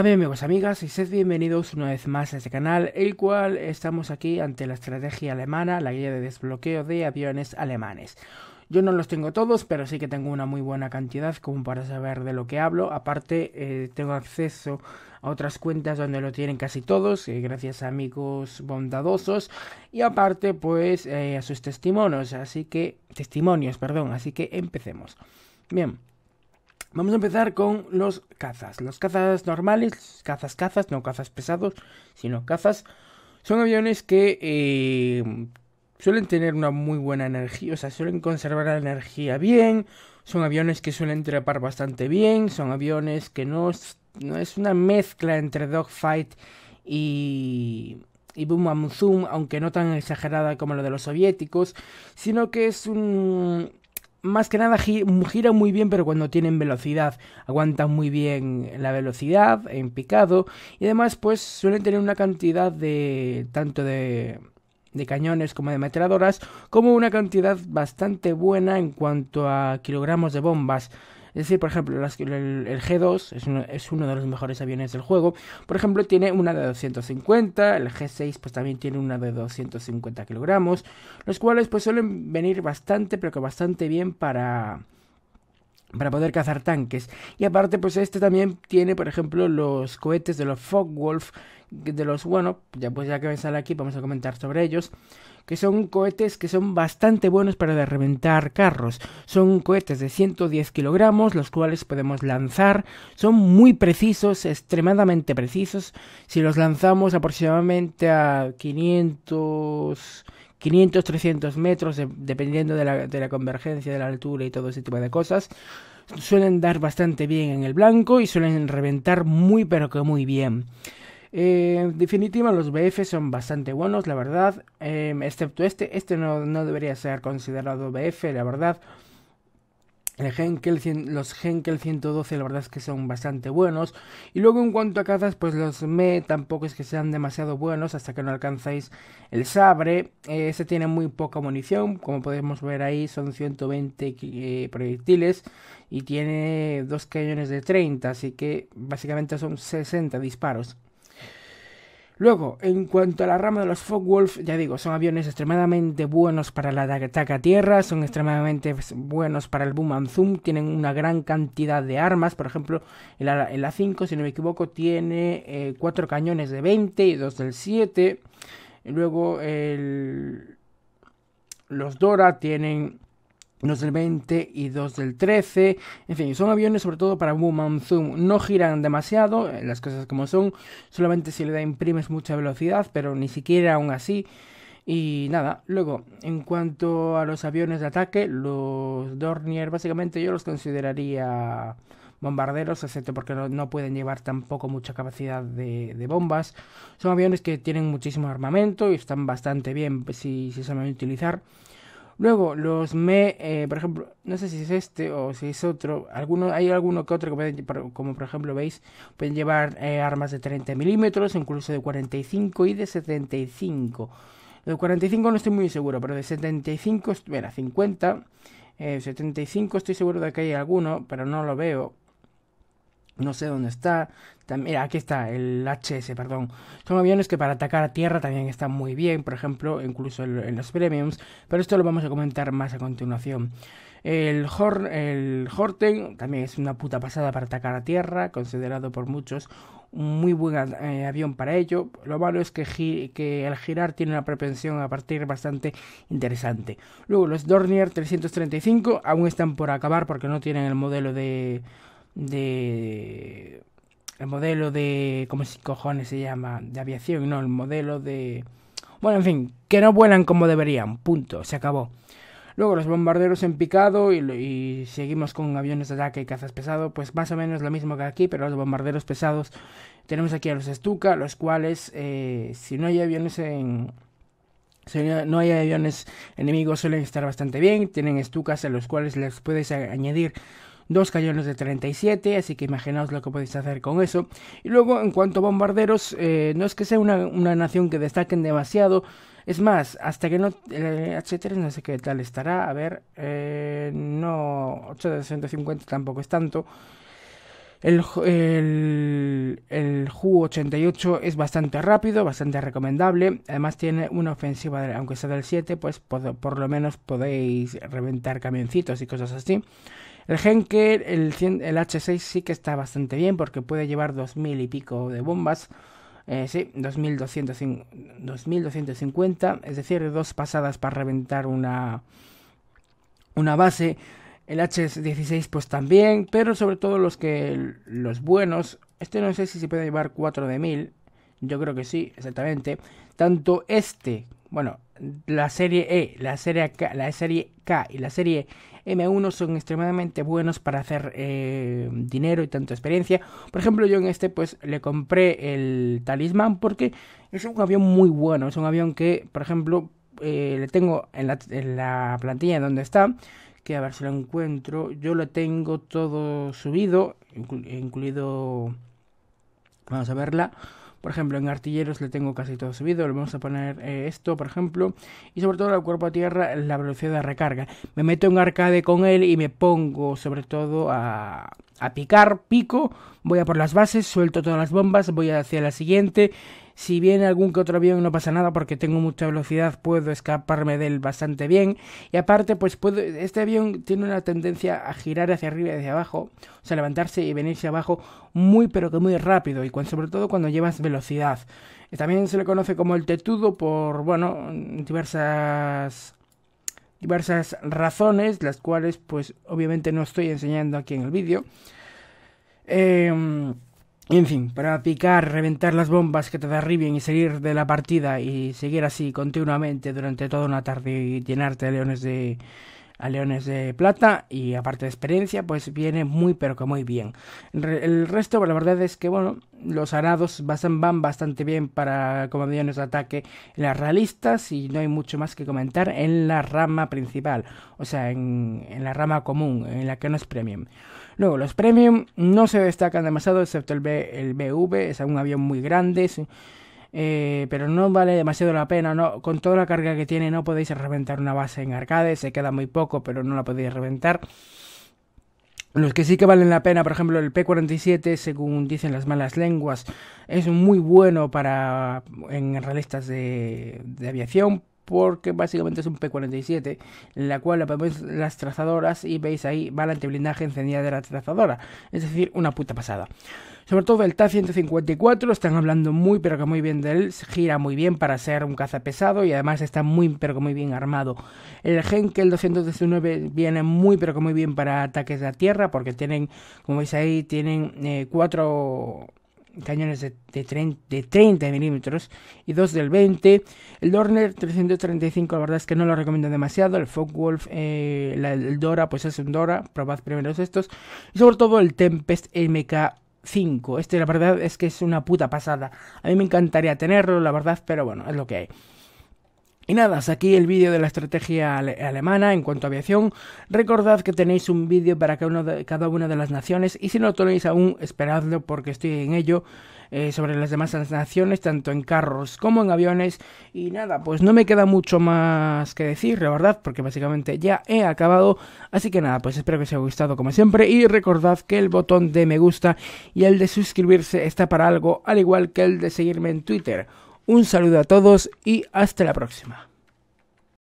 amigos, amigas, y sed bienvenidos una vez más a este canal, el cual estamos aquí ante la estrategia alemana, la guía de desbloqueo de aviones alemanes. Yo no los tengo todos, pero sí que tengo una muy buena cantidad como para saber de lo que hablo. Aparte, eh, tengo acceso a otras cuentas donde lo tienen casi todos, eh, gracias a amigos bondadosos. Y aparte, pues, eh, a sus testimonios, así que... Testimonios, perdón, así que empecemos. Bien. Vamos a empezar con los cazas. Los cazas normales, cazas, cazas, no cazas pesados, sino cazas. Son aviones que eh, suelen tener una muy buena energía, o sea, suelen conservar la energía bien. Son aviones que suelen trepar bastante bien. Son aviones que no es, no es una mezcla entre dogfight y, boom zoom, aunque no tan exagerada como lo de los soviéticos, sino que es un más que nada gira muy bien, pero cuando tienen velocidad, aguantan muy bien la velocidad en picado y además pues suelen tener una cantidad de tanto de de cañones como de metradoras, como una cantidad bastante buena en cuanto a kilogramos de bombas. Es decir, por ejemplo, el, G2 es uno, es uno de los mejores aviones del juego. Por ejemplo, tiene una de 250, el G6 pues también tiene una de 250 kilogramos, los cuales pues suelen venir bastante, pero que bastante bien para para poder cazar tanques. Y aparte, pues este también tiene, por ejemplo, los cohetes de los Fogwolf, de los, bueno, ya pues ya que me sale aquí, vamos a comentar sobre ellos, que son cohetes que son bastante buenos para reventar carros. Son cohetes de 110 kilogramos, los cuales podemos lanzar, son muy precisos, extremadamente precisos. Si los lanzamos aproximadamente a 500 500, 300 metros, dependiendo de la, convergencia, de la altura y todo ese tipo de cosas suelen dar bastante bien en el blanco y suelen reventar muy pero que muy bien. Eh, en definitiva, los BF son bastante buenos, la verdad, eh, excepto este, este no, no, debería ser considerado BF, la verdad, los Henkel 112 la verdad es que son bastante buenos. Y luego en cuanto a cazas, pues los ME tampoco es que sean demasiado buenos hasta que no alcanzáis el Sabre. ese tiene muy poca munición, como podemos ver ahí son 120 eh, proyectiles y tiene dos cañones de 30, así que básicamente son 60 disparos. Luego, en cuanto a la rama de los Fogwolf, ya digo, son aviones extremadamente buenos para la a tierra, son extremadamente pues, buenos para el boom and zoom, tienen una gran cantidad de armas, por ejemplo, el, A5, si no me equivoco, tiene eh, cuatro cañones de 20 y dos del 7. Luego, los Dora tienen 2 del 20 y dos del 13. En fin, son aviones sobre todo para un Zoom. No giran demasiado, eh, las cosas como son. Solamente si le da imprimes mucha velocidad, pero ni siquiera aún así. Y nada, luego, en cuanto a los aviones de ataque, los Dornier básicamente yo los consideraría bombarderos, excepto porque no, pueden llevar tampoco mucha capacidad de, bombas. Son aviones que tienen muchísimo armamento y están bastante bien si, si saben utilizar. Luego, los me, eh, por ejemplo, no sé si es este o si es otro. Alguno, hay alguno que otro que como por ejemplo veis, pueden llevar eh, armas de 30 milímetros, incluso de 45 y de 75. De 45 no estoy muy seguro, pero de 75, mira, 50, 75 eh, estoy seguro de que hay alguno, pero no lo veo. No sé dónde está. mira aquí está, el HS, perdón. Son aviones que para atacar a tierra también están muy bien, por ejemplo, incluso en los premiums. Pero esto lo vamos a comentar más a continuación. El, el Horten también es una puta pasada para atacar a tierra, considerado por muchos un muy buen eh, avión para ello. Lo malo es que, que al girar tiene una propensión a partir bastante interesante. Luego los Dornier 335 aún están por acabar porque no tienen el modelo de de el modelo de cómo se cojones se llama de aviación, no, el modelo de bueno, en fin, que no vuelan como deberían, punto, se acabó. Luego los bombarderos en picado y, seguimos con aviones de ataque y cazas pesados, pues más o menos lo mismo que aquí, pero los bombarderos pesados tenemos aquí a los Stuka, los cuales eh, si no hay aviones en si no hay aviones enemigos suelen estar bastante bien, tienen Stukas a los cuales les puedes añadir dos cañones de 37, así que imaginaos lo que podéis hacer con eso. Y luego, en cuanto a bombarderos, eh, no es que sea una, nación que destaquen demasiado, es más, hasta que no. El eh, H3 no sé qué tal estará. A ver. Eh, no. 8 de 650 tampoco es tanto. El, el, el HU-88 es bastante rápido, bastante recomendable. Además tiene una ofensiva, aunque sea del 7, pues por, lo menos podéis reventar camioncitos y cosas así. El Henker, el, el H6 sí que está bastante bien porque puede llevar 2000 y pico de bombas. Eh, sí, 2250, es decir, dos pasadas para reventar una, una base. El H16 pues también, pero sobre todo los que los buenos, este no sé si se puede llevar 4 de 1000, yo creo que sí, exactamente. Tanto este, bueno, la serie E, la serie K, la serie K y la serie M1 son extremadamente buenos para hacer eh, dinero y tanto experiencia. Por ejemplo, yo en este pues le compré el talismán porque es un avión muy bueno. Es un avión que, por ejemplo, eh, le tengo en la, en la plantilla donde está. Que a ver si lo encuentro. Yo lo tengo todo subido, incluido... Vamos a verla. Por ejemplo, en artilleros le tengo casi todo subido. Le vamos a poner eh, esto, por ejemplo. Y sobre todo el cuerpo a tierra, la velocidad de recarga. Me meto en arcade con él y me pongo sobre todo a, a picar, pico. Voy a por las bases, suelto todas las bombas, voy hacia la siguiente si viene algún que otro avión no pasa nada porque tengo mucha velocidad, puedo escaparme de él bastante bien. Y aparte, pues este avión tiene una tendencia a girar hacia arriba y hacia abajo, o sea, levantarse y venirse abajo muy pero que muy rápido y sobre todo cuando llevas velocidad. Eh, también se le conoce como el tetudo por, bueno, diversas diversas razones, las cuales pues obviamente no estoy enseñando aquí en el vídeo. Eh, en fin, para picar, reventar las bombas que te derriben y salir de la partida y seguir así continuamente durante toda una tarde y llenarte de leones de a Leones de Plata y aparte de experiencia, pues viene muy pero que muy bien. el resto, la verdad es que, bueno, los arados van bastante bien para como aviones de ataque las realistas y no hay mucho más que comentar en la rama principal, o sea, en, la rama común, en la que no es premium. Luego, los premium no se destacan demasiado, excepto el, B el BV, es un avión muy grande, eh, pero no vale demasiado la pena, con toda la carga que tiene no podéis reventar una base en arcade, se queda muy poco, pero no la podéis reventar. Los que sí que valen la pena, por ejemplo, el P47, según dicen las malas lenguas, es muy bueno para en realistas de, de aviación, porque básicamente es un P-47, en la cual ponéis las trazadoras y veis ahí va el antiblindaje encendida de la trazadora, es decir, una puta pasada. Sobre todo el ta 154 están hablando muy pero que muy bien de él, gira muy bien para ser un caza pesado y además está muy pero que muy bien armado. El Henkel 219 viene muy pero que muy bien para ataques a tierra porque tienen, como veis ahí, tienen eh, cuatro cañones de, de, de 30 milímetros y dos del 20. El Dorner 335, la verdad es que no lo recomiendo demasiado. El Focke-Wulf, eh, el Dora, pues es un Dora, probad primero estos. Y sobre todo el Tempest MK 5. Este la verdad es que es una puta pasada. A mí me encantaría tenerlo, la verdad, pero bueno, es lo que hay. Y nada, aquí el vídeo de la estrategia alemana en cuanto a aviación. Recordad que tenéis un vídeo para cada, una de las naciones y si no lo tenéis aún, esperadlo porque estoy en ello eh, sobre las demás naciones, tanto en carros como en aviones. Y nada, pues no me queda mucho más que decir, la verdad, porque básicamente ya he acabado. Así que nada, pues espero que os haya gustado como siempre y recordad que el botón de me gusta y el de suscribirse está para algo, al igual que el de seguirme en Twitter un saludo a todos y hasta la próxima.